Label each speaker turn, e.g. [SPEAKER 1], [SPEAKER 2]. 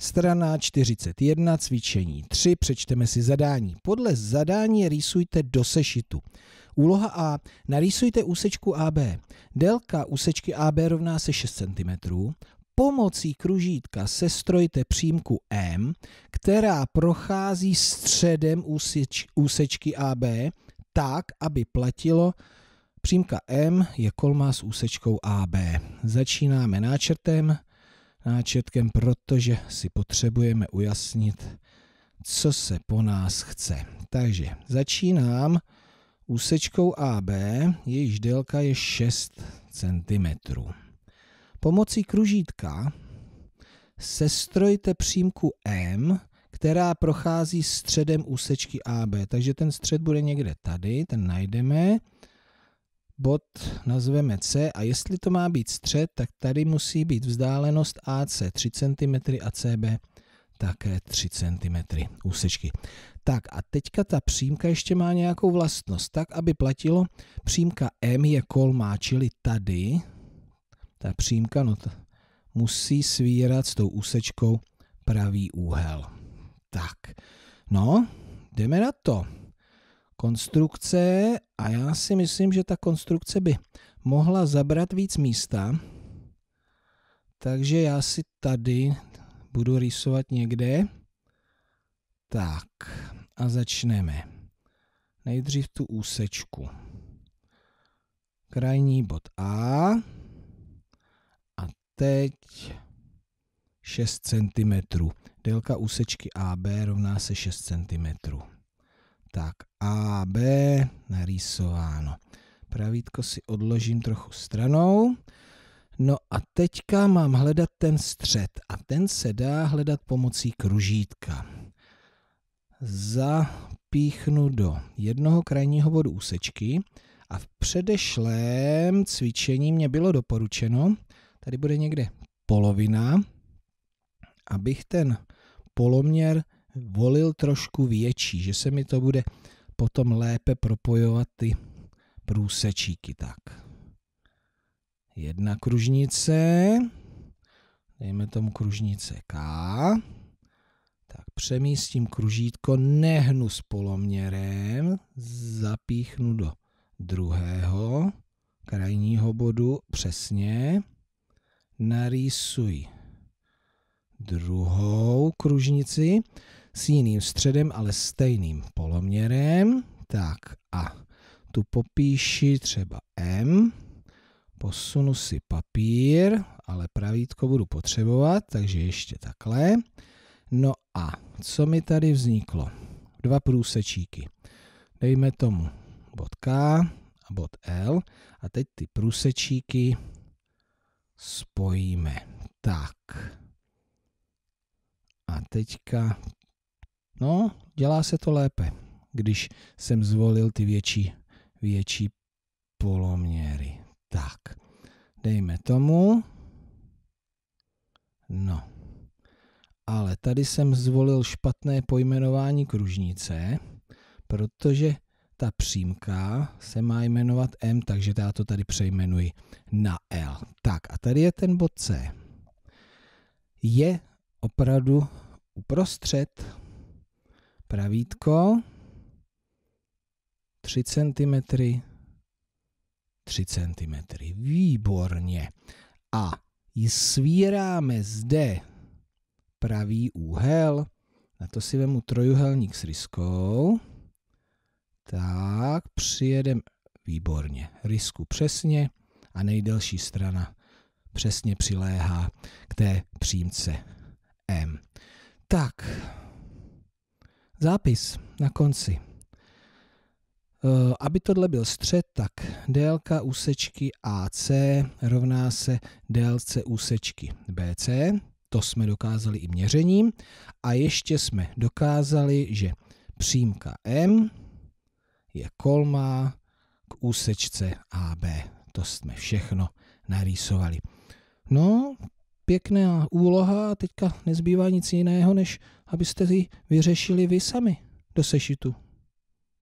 [SPEAKER 1] Strana 41, cvičení 3, přečteme si zadání. Podle zadání rýsujte do sešitu. Úloha A. Narýsujte úsečku AB. Délka úsečky AB rovná se 6 cm. Pomocí kružítka sestrojte přímku M, která prochází středem úseč, úsečky AB tak, aby platilo, přímka M je kolma s úsečkou AB. Začínáme náčrtem náčetkem, protože si potřebujeme ujasnit, co se po nás chce. Takže začínám úsečkou AB, jejíž délka je 6 cm. Pomocí kružítka sestrojte přímku M, která prochází středem úsečky AB. Takže ten střed bude někde tady, ten najdeme bod nazveme C a jestli to má být střed, tak tady musí být vzdálenost AC 3 cm a CB také 3 cm úsečky. Tak a teďka ta přímka ještě má nějakou vlastnost, tak aby platilo, přímka M je kolmá, čili tady, ta přímka no, musí svírat s tou úsečkou pravý úhel. Tak, no, jdeme na to konstrukce a já si myslím, že ta konstrukce by mohla zabrat víc místa. Takže já si tady budu rýsovat někde. Tak a začneme. Nejdřív tu úsečku. Krajní bod A a teď 6 cm. Délka úsečky AB rovná se 6 cm. Tak AB narýsováno. Pravítko si odložím trochu stranou. No a teďka mám hledat ten střed a ten se dá hledat pomocí kružítka. Zapíchnu do jednoho krajního bodu úsečky a v předešlém cvičení mě bylo doporučeno, tady bude někde polovina, abych ten poloměr volil trošku větší, že se mi to bude potom lépe propojovat ty průsečíky. Tak. Jedna kružnice, dejme tomu kružnice K, tak přemístím kružítko, nehnu s poloměrem, zapíchnu do druhého krajního bodu, přesně, narýsuj druhou kružnici, s jiným středem, ale stejným poloměrem. Tak a tu popíši třeba M, posunu si papír, ale pravítko budu potřebovat, takže ještě takhle. No a co mi tady vzniklo? Dva průsečíky. Dejme tomu bod K a bod L a teď ty průsečíky spojíme. Tak. A teďka No, dělá se to lépe, když jsem zvolil ty větší, větší poloměry. Tak, dejme tomu. No, ale tady jsem zvolil špatné pojmenování kružnice, protože ta přímka se má jmenovat M, takže já to tady přejmenuji na L. Tak a tady je ten bod C. Je opravdu uprostřed pravítko, 3 cm, 3 cm. Výborně. A svíráme zde pravý úhel. Na to si vemu trojuhelník s ryskou. Tak, přijedem výborně. Rysku přesně a nejdelší strana přesně přiléhá k té přímce M. Tak, zápis na konci. E, aby tohle byl střed, tak délka úsečky AC rovná se délce úsečky BC. To jsme dokázali i měřením. A ještě jsme dokázali, že přímka M je kolmá k úsečce AB. To jsme všechno narýsovali. No, pěkná úloha a teďka nezbývá nic jiného, než abyste ji vyřešili vy sami do sešitu.